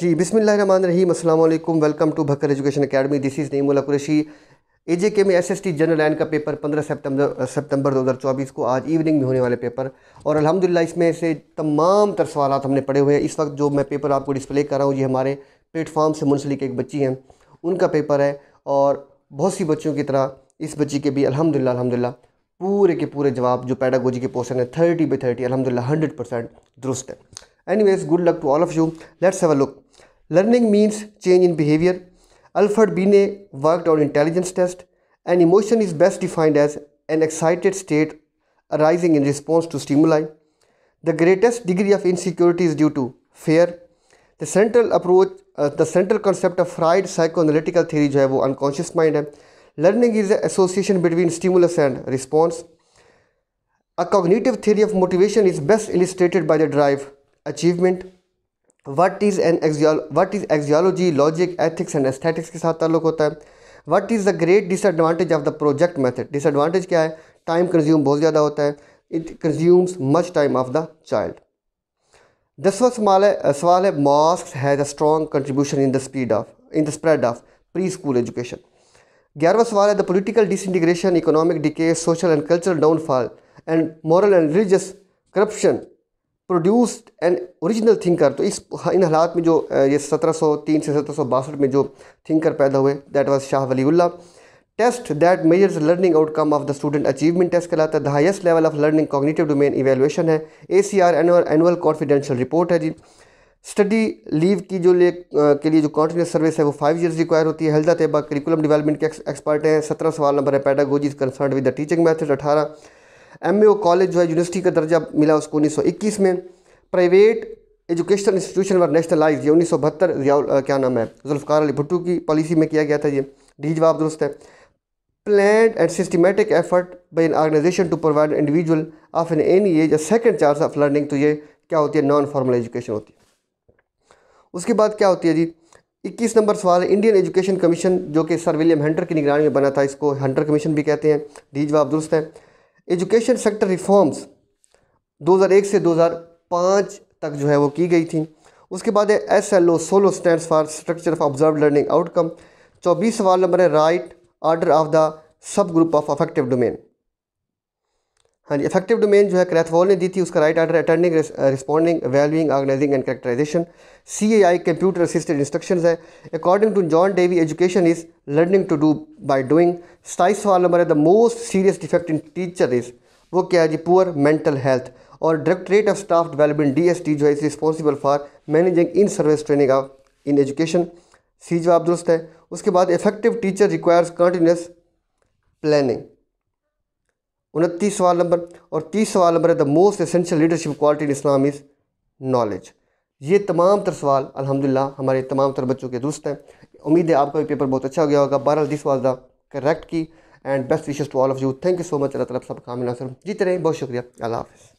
जी रही Aslam welcome to Bhakkar education academy this is Naeem Qureshi A J K में S S T general line का paper 15 सितंबर सितंबर 2024 को आज इवनिंग में होने वाले पेपर और अल्हम्दुलिल्लाह इसमें से तमाम तर सवाल हमने पढ़े हुए हैं इस वक्त जो मैं पेपर आपको डिस्प्ले कर रहा हूँ ये हमारे प्लेटफॉर्म से मुंसलिक एक बच्ची हैं उनका पेपर है और बहुत सी बच्चों की तरह इस बच्ची के भी अलहमदिल्ला अलहमदिल्ला पूरे के पूरे जवाब जो पैडागोजी के पोर्सन है थर्टी बाई थर्टी अलहमदिल्ला हंड्रेड परसेंट दुरुस्त है Anyways, good luck to all of you. Let's have a look. Learning means change in behavior. Alfred Binet worked on intelligence test. An emotion is best defined as an excited state arising in response to stimuli. The greatest degree of insecurity is due to fear. The central approach, uh, the central concept of Freud psychoanalytical theory जो unconscious mind Learning is the association between stimulus and response. A cognitive theory of motivation is best illustrated by the drive achievement what is an एक्जियो what is axiology logic ethics and aesthetics के साथ ताल्लुक होता है what is the great disadvantage of the project method disadvantage क्या है time consume बहुत ज़्यादा होता है it consumes much time of the child दसवा सवाल है सवाल है mosque has a strong contribution in the speed of in the spread of preschool education ग्यारहवा सवाल है the political disintegration economic decay social and cultural downfall and moral and religious corruption produced and original thinker तो इस इन हालात में जो ये सत्रह सौ तीन से सत्रह सौ बासठ में जो थिंकर पैदा हुए that was Shah Waliullah test that measures learning outcome of the student achievement test कहलाता है the highest level of learning cognitive domain evaluation है A C R annual annual confidential report है जी स्टडी लीव की जो ले के लिए जो कॉन्टीन्यूस सर्विस है वो फाइव ईयर्स रिक्वायर होती है हल्दा तेबा करिकुलम डेवलपमेंट के एक्सपर्ट हैं सत्रह सवाल नंबर है pedagogies is concern with the teaching method अठारह एम कॉलेज जो है यूनिवर्सिटी का दर्जा मिला उसको उन्नीस में private educational institution were nationalise ये उन्नीस सौ बहत्तर क्या नाम है जुल्फ़ार अली भुट्टू की पॉलिसी में किया गया था ये डी जवाब दुरुस्त है plan and systematic effort by an organisation to provide individual of an an any age a second chance तो ये क्या होती है नॉन फॉर्मल एजुकेशन होती है उसके बाद क्या होती है जी 21 नंबर सवाल इंडियन एजुकेशन कमीशन जो कि सर विलियम हंटर की निगरानी में बना था इसको हंटर कमीशन भी कहते हैं डी जवाब दुरुस्त है एजुकेशन सेक्टर रिफॉर्म्स 2001 से 2005 तक जो है वो की गई थी उसके बाद है S L O solo stand for structure of observe learning outcome चौबीस सवाल नंबर है right order of the sub group of affective domain हाँ जी इफेक्टिव डोमेन जो है क्रैथवॉल ने दी थी उसका right order attending responding valuing organising and characterisation C A I computer assisted instruction है according to John Dewey education is learning to do by doing स्टाइस सवाल नंबर है the most serious defect in teacher is वो क्या है जी poor mental health और directorate of staff development D S T जो है is responsible for managing in service training of in education C जवाब दुरुस्त है उसके बाद effective teacher requires continuous planning उनतीस सवाल नंबर और तीस सवाल नंबर है the most essential leadership quality in इस्लाम इज़ नॉलेज ये तमाम तर सवाल अलहमदिल्ला हमारे तमाम तर बच्चों के दोस्त हैं उम्मीद है आपका भी पेपर बहुत अच्छा हो गया होगा बहरहाल this was the correct key and best wishes to all of you thank you so much अल्लाह तला सब कामिल सर जीते रहें बहुत शुक्रिया अल्लाह हाफ़